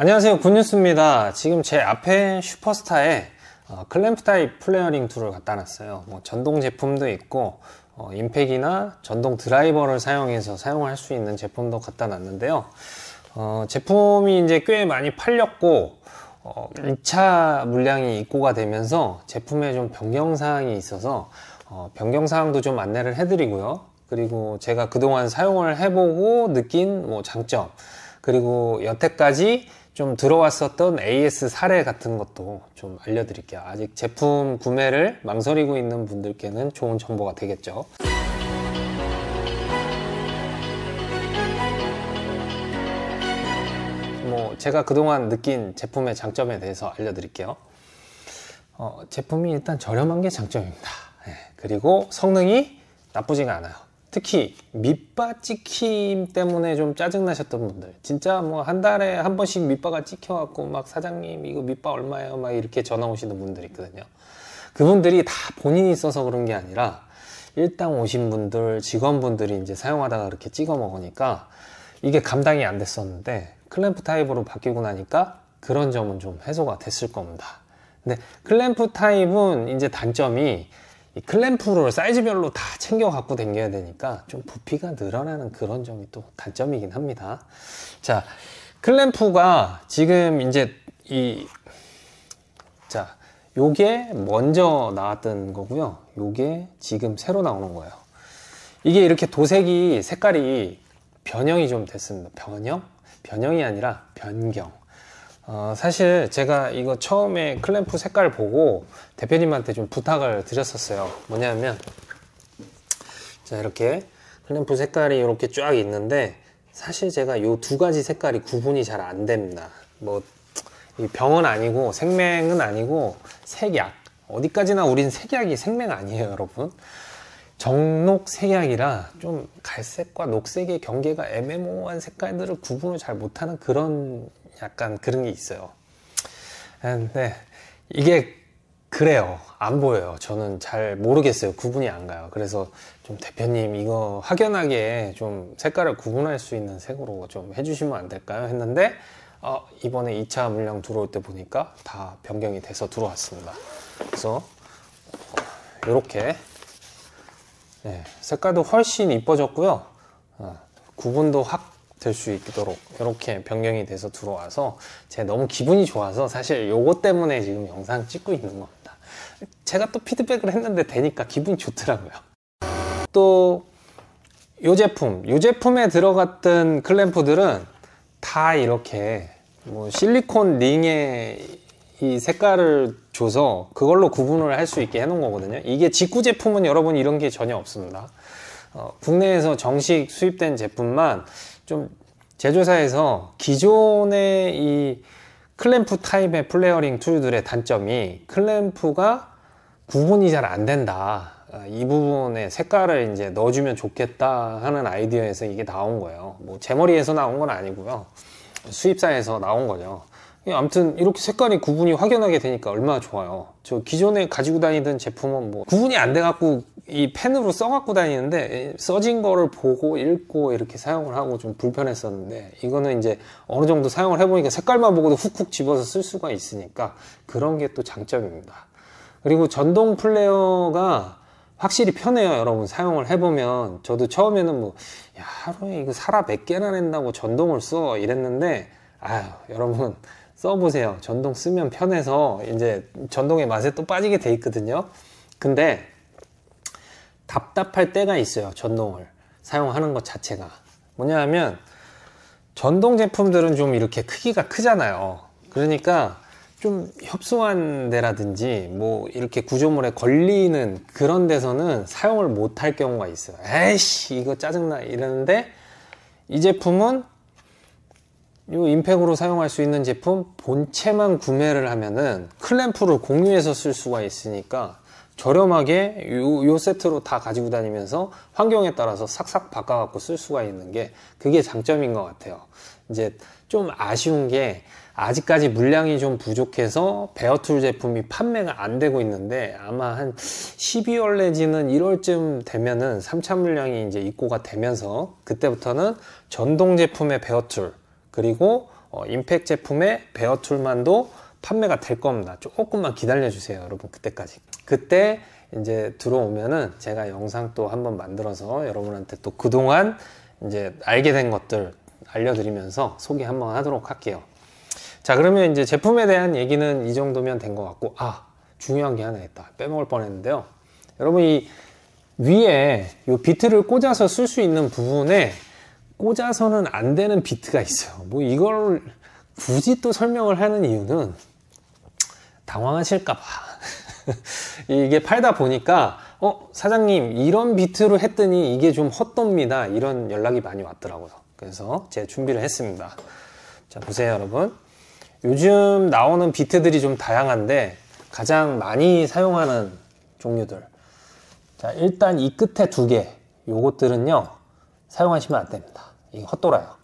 안녕하세요 굿뉴스입니다 지금 제 앞에 슈퍼스타에 어, 클램프 타입 플레어링 툴을 갖다 놨어요 뭐 전동 제품도 있고 어, 임팩이나 전동 드라이버를 사용해서 사용할 수 있는 제품도 갖다 놨는데요 어, 제품이 이제 꽤 많이 팔렸고 1차 어, 물량이 입고가 되면서 제품에 좀 변경사항이 있어서 어, 변경사항도 좀 안내를 해드리고요 그리고 제가 그동안 사용을 해보고 느낀 뭐 장점 그리고 여태까지 좀 들어왔었던 AS 사례 같은 것도 좀 알려드릴게요. 아직 제품 구매를 망설이고 있는 분들께는 좋은 정보가 되겠죠. 뭐 제가 그동안 느낀 제품의 장점에 대해서 알려드릴게요. 어, 제품이 일단 저렴한 게 장점입니다. 네, 그리고 성능이 나쁘지가 않아요. 특히 밑바 찍힘 때문에 좀 짜증나셨던 분들 진짜 뭐 한 달에 한 번씩 밑바가 찍혀갖고 막 사장님 이거 밑바 얼마예요 막 이렇게 전화 오시는 분들 있거든요 그분들이 다 본인이 써서 그런 게 아니라 일당 오신 분들 직원분들이 이제 사용하다가 이렇게 찍어 먹으니까 이게 감당이 안 됐었는데 클램프 타입으로 바뀌고 나니까 그런 점은 좀 해소가 됐을 겁니다 근데 클램프 타입은 이제 단점이 이 클램프를 사이즈별로 다 챙겨 갖고 댕겨야 되니까 좀 부피가 늘어나는 그런 점이 또 단점이긴 합니다 자 클램프가 지금 이제 이자 요게 먼저 나왔던 거고요 요게 지금 새로 나오는 거예요 이게 이렇게 도색이 색깔이 변형이 좀 됐습니다 변형? 변형이 아니라 변경 어, 사실 제가 이거 처음에 클램프 색깔 보고 대표님한테 좀 부탁을 드렸었어요 뭐냐면 자 이렇게 클램프 색깔이 이렇게 쫙 있는데 사실 제가 이 두 가지 색깔이 구분이 잘 안 됩니다 뭐 병은 아니고 생맹은 아니고 색약 어디까지나 우린 색약이 생맹 아니에요 여러분 정록 색약이라 좀 갈색과 녹색의 경계가 애매모호한 색깔들을 구분을 잘 못하는 그런 약간 그런 게 있어요. 음, 네, 이게 그래요. 안 보여요. 저는 잘 모르겠어요. 구분이 안 가요. 그래서 좀 대표님 이거 확연하게 좀 색깔을 구분할 수 있는 색으로 좀 해주시면 안 될까요? 했는데 어, 이번에 2차 물량 들어올 때 보니까 다 변경이 돼서 들어왔습니다. 그래서 이렇게 네, 색깔도 훨씬 이뻐졌고요. 어, 구분도 확 될수 있도록 이렇게 변경이 돼서 들어와서 제가 너무 기분이 좋아서 사실 요거 때문에 지금 영상 찍고 있는 겁니다. 제가 또 피드백을 했는데 되니까 기분이 좋더라고요. 또 요 제품, 요 제품에 들어갔던 클램프들은 다 이렇게 뭐 실리콘 링에 이 색깔을 줘서 그걸로 구분을 할 수 있게 해놓은 거거든요. 이게 직구 제품은 여러분 이런 게 전혀 없습니다. 어, 국내에서 정식 수입된 제품만 좀 제조사에서 기존의 이 클램프 타입의 플레어링 툴들의 단점이 클램프가 구분이 잘 안 된다. 아, 이 부분에 색깔을 이제 넣어주면 좋겠다 하는 아이디어에서 이게 나온 거예요. 뭐제 머리에서 나온 건 아니고요. 수입사에서 나온 거죠. 예, 아무튼 이렇게 색깔이 구분이 확연하게 되니까 얼마나 좋아요 저 기존에 가지고 다니던 제품은 뭐 구분이 안 돼갖고 이 펜으로 써갖고 다니는데 써진 거를 보고 읽고 이렇게 사용을 하고 좀 불편했었는데 이거는 이제 어느 정도 사용을 해보니까 색깔만 보고도 훅훅 집어서 쓸 수가 있으니까 그런 게 또 장점입니다 그리고 전동 플레이어가 확실히 편해요 여러분 사용을 해보면 저도 처음에는 뭐 야, 하루에 이거 사라 몇 개나 낸다고 전동을 써 이랬는데 아유 여러분 써보세요. 전동 쓰면 편해서 이제 전동의 맛에 또 빠지게 돼 있거든요. 근데 답답할 때가 있어요. 전동을 사용하는 것 자체가. 뭐냐면 하 전동 제품들은 좀 이렇게 크기가 크잖아요. 그러니까 좀 협소한 데라든지 뭐 이렇게 구조물에 걸리는 그런 데서는 사용을 못할 경우가 있어요 에이씨 이거 짜증나 이러는데 이 제품은 이 임팩으로 사용할 수 있는 제품 본체만 구매를 하면은 클램프를 공유해서 쓸 수가 있으니까 저렴하게 요, 요 세트로 다 가지고 다니면서 환경에 따라서 싹싹 바꿔갖고 쓸 수가 있는 게 그게 장점인 것 같아요. 이제 좀 아쉬운 게 아직까지 물량이 좀 부족해서 베어툴 제품이 판매가 안 되고 있는데 아마 한 12월 내지는 1월쯤 되면은 3차 물량이 이제 입고가 되면서 그때부터는 전동 제품의 베어툴 그리고 어, 임팩 제품의 베어 툴만도 판매가 될 겁니다. 조금만 기다려 주세요, 여러분. 그때까지. 그때 이제 들어오면은 제가 영상 또 한번 만들어서 여러분한테 또 그동안 이제 알게 된 것들 알려드리면서 소개 한번 하도록 할게요. 자, 그러면 이제 제품에 대한 얘기는 이 정도면 된 것 같고, 아, 중요한 게 하나 있다. 빼먹을 뻔 했는데요. 여러분, 이 위에 이 비트를 꽂아서 쓸 수 있는 부분에 꽂아서는 안 되는 비트가 있어요. 뭐 이걸 굳이 또 설명을 하는 이유는 당황하실까봐. 이게 팔다 보니까 어 사장님 이런 비트로 했더니 이게 좀 헛돕니다 이런 연락이 많이 왔더라고요 그래서 제 준비를 했습니다 자 보세요 여러분 요즘 나오는 비트들이 좀 다양한데 가장 많이 사용하는 종류들 자 일단 이 끝에 두 개 요것들은요 사용하시면 안 됩니다. 이게 헛돌아요.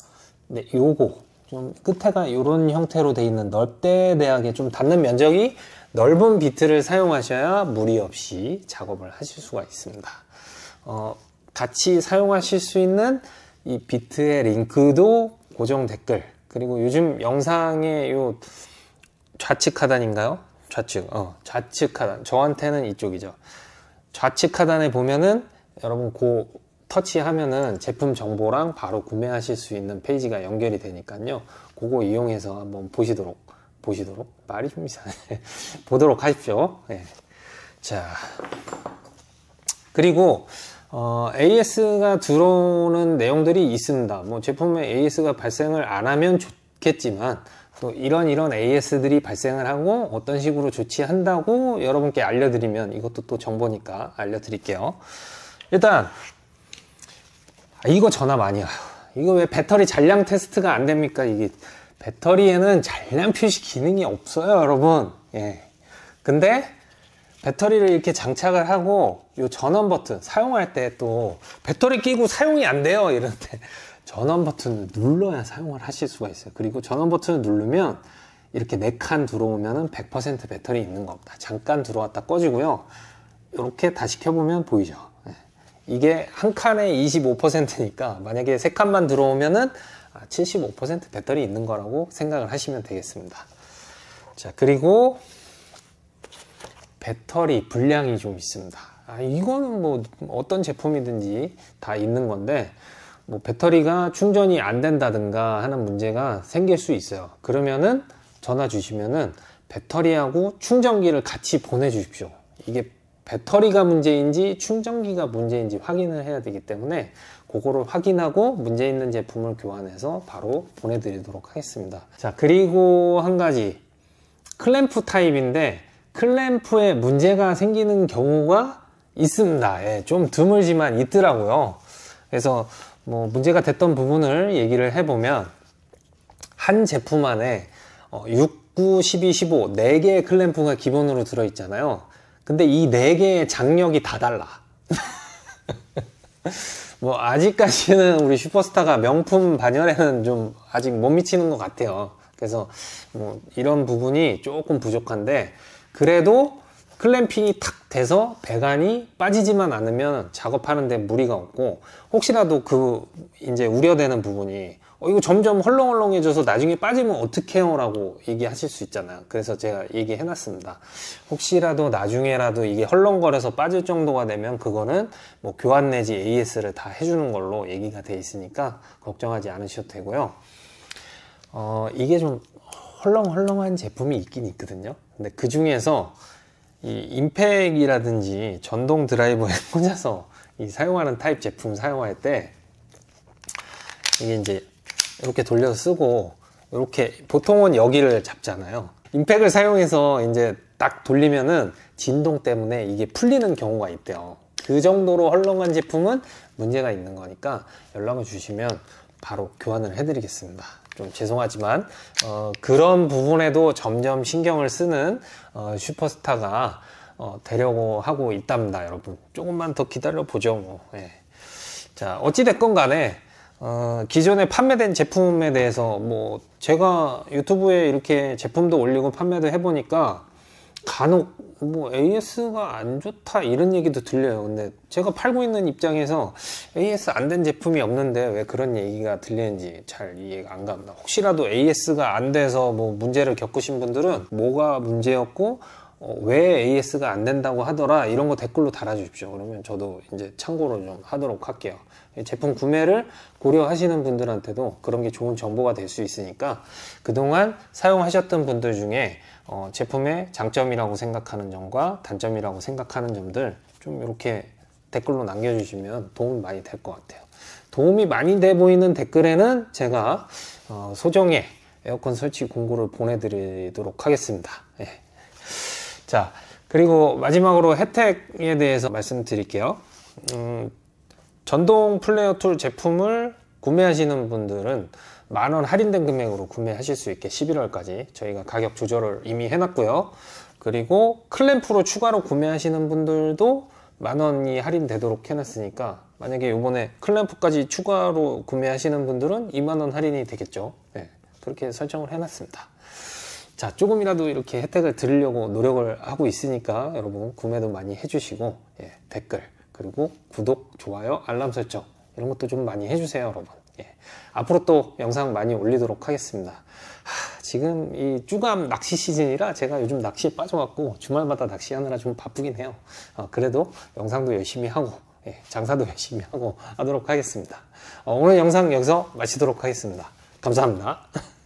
근데 요거 좀 끝에가 이런 형태로 돼 있는 넓대대하게 좀 닿는 면적이 넓은 비트를 사용하셔야 무리 없이 작업을 하실 수가 있습니다. 어, 같이 사용하실 수 있는 이 비트의 링크도 고정 댓글 그리고 요즘 영상의 요 좌측 하단인가요? 좌측 어 좌측 하단 저한테는 이쪽이죠. 좌측 하단에 보면은 여러분 고 터치하면은 제품 정보랑 바로 구매하실 수 있는 페이지가 연결이 되니까요. 그거 이용해서 한번 보시도록 보시도록 말이 좀 이상해 보도록 하십시오. 네. 자 그리고 어, AS가 들어오는 내용들이 있습니다. 뭐 제품에 AS가 발생을 안 하면 좋겠지만 또 이런 이런 AS들이 발생을 하고 어떤 식으로 조치한다고 여러분께 알려드리면 이것도 또 정보니까 알려드릴게요. 일단 아, 이거 전화 많이 와요. 이거 왜 배터리 잔량 테스트가 안 됩니까? 이게 배터리에는 잔량 표시 기능이 없어요, 여러분. 예. 근데 배터리를 이렇게 장착을 하고 이 전원 버튼 사용할 때 또 배터리 끼고 사용이 안 돼요 이런데 전원 버튼을 눌러야 사용을 하실 수가 있어요 그리고 전원 버튼을 누르면 이렇게 네 칸 들어오면 100% 배터리 있는 겁니다 잠깐 들어왔다 꺼지고요 이렇게 다시 켜보면 보이죠 이게 한 칸에 25%니까 만약에 세 칸만 들어오면은 75% 아, 배터리 있는 거라고 생각을 하시면 되겠습니다. 자 그리고 배터리 분량이 좀 있습니다. 아, 이거는 뭐 어떤 제품이든지 다 있는 건데 뭐 배터리가 충전이 안 된다든가 하는 문제가 생길 수 있어요. 그러면은 전화 주시면은 배터리하고 충전기를 같이 보내주십시오. 이게 배터리가 문제인지 충전기가 문제인지 확인을 해야 되기 때문에 그거를 확인하고 문제 있는 제품을 교환해서 바로 보내드리도록 하겠습니다 자 그리고 한 가지 클램프 타입인데 클램프에 문제가 생기는 경우가 있습니다 예, 좀 드물지만 있더라고요 그래서 뭐 문제가 됐던 부분을 얘기를 해보면 한 제품 안에 6, 9, 12, 15 4개의 클램프가 기본으로 들어있잖아요 근데 이 네 개의 장력이 다 달라. 뭐 아직까지는 우리 슈퍼스타가 명품 반열에는 좀 아직 못 미치는 것 같아요. 그래서 뭐 이런 부분이 조금 부족한데 그래도 클램핑이 탁 돼서 배관이 빠지지만 않으면 작업하는데 무리가 없고 혹시라도 그 이제 우려되는 부분이 어, 이거 점점 헐렁헐렁해져서 나중에 빠지면 어떡해요? 라고 얘기하실 수 있잖아요. 그래서 제가 얘기해놨습니다. 혹시라도 나중에라도 이게 헐렁거려서 빠질 정도가 되면 그거는 뭐 교환 내지 AS를 다 해주는 걸로 얘기가 돼 있으니까 걱정하지 않으셔도 되고요. 어, 이게 좀 헐렁헐렁한 제품이 있긴 있거든요. 근데 그 중에서 이 임팩이라든지 전동 드라이버에 꽂아서 이 사용하는 타입 제품 사용할 때 이게 이제 이렇게 돌려서 쓰고 이렇게 보통은 여기를 잡잖아요 임팩을 사용해서 이제 딱 돌리면은 진동 때문에 이게 풀리는 경우가 있대요 그 정도로 헐렁한 제품은 문제가 있는 거니까 연락을 주시면 바로 교환을 해드리겠습니다 좀 죄송하지만 어, 그런 부분에도 점점 신경을 쓰는 어, 슈퍼스타가 어, 되려고 하고 있답니다 여러분 조금만 더 기다려 보죠 뭐. 예. 자 어찌됐건 간에 어, 기존에 판매된 제품에 대해서 뭐 제가 유튜브에 이렇게 제품도 올리고 판매도 해보니까 간혹 뭐 AS가 안 좋다 이런 얘기도 들려요. 근데 제가 팔고 있는 입장에서 AS 안 된 제품이 없는데 왜 그런 얘기가 들리는지 잘 이해가 안 갑니다. 혹시라도 AS가 안 돼서 뭐 문제를 겪으신 분들은 뭐가 문제였고 어, 왜 AS가 안 된다고 하더라 이런 거 댓글로 달아주십시오. 그러면 저도 이제 참고로 좀 하도록 할게요. 제품 구매를 고려하시는 분들한테도 그런 게 좋은 정보가 될 수 있으니까 그동안 사용하셨던 분들 중에 어, 제품의 장점이라고 생각하는 점과 단점이라고 생각하는 점들 좀 이렇게 댓글로 남겨주시면 도움이 많이 될 것 같아요. 도움이 많이 돼 보이는 댓글에는 제가 어, 소정의 에어컨 설치 공고를 보내드리도록 하겠습니다. 예. 자, 그리고 마지막으로 혜택에 대해서 말씀드릴게요. 음, 전동 플레이어 툴 제품을 구매하시는 분들은 만 원 할인된 금액으로 구매하실 수 있게 11월까지 저희가 가격 조절을 이미 해놨고요. 그리고 클램프로 추가로 구매하시는 분들도 만 원이 할인되도록 해놨으니까 만약에 이번에 클램프까지 추가로 구매하시는 분들은 2만 원 할인이 되겠죠. 네, 그렇게 설정을 해놨습니다. 자 조금이라도 이렇게 혜택을 드리려고 노력을 하고 있으니까 여러분 구매도 많이 해주시고 예, 댓글 그리고 구독 좋아요 알람 설정 이런 것도 좀 많이 해주세요 여러분 예, 앞으로 또 영상 많이 올리도록 하겠습니다 하, 지금 이 쭈감 낚시 시즌이라 제가 요즘 낚시에 빠져갖고 주말마다 낚시하느라 좀 바쁘긴 해요 어, 그래도 영상도 열심히 하고 예, 장사도 열심히 하고 하도록 하겠습니다 어, 오늘 영상 여기서 마치도록 하겠습니다 감사합니다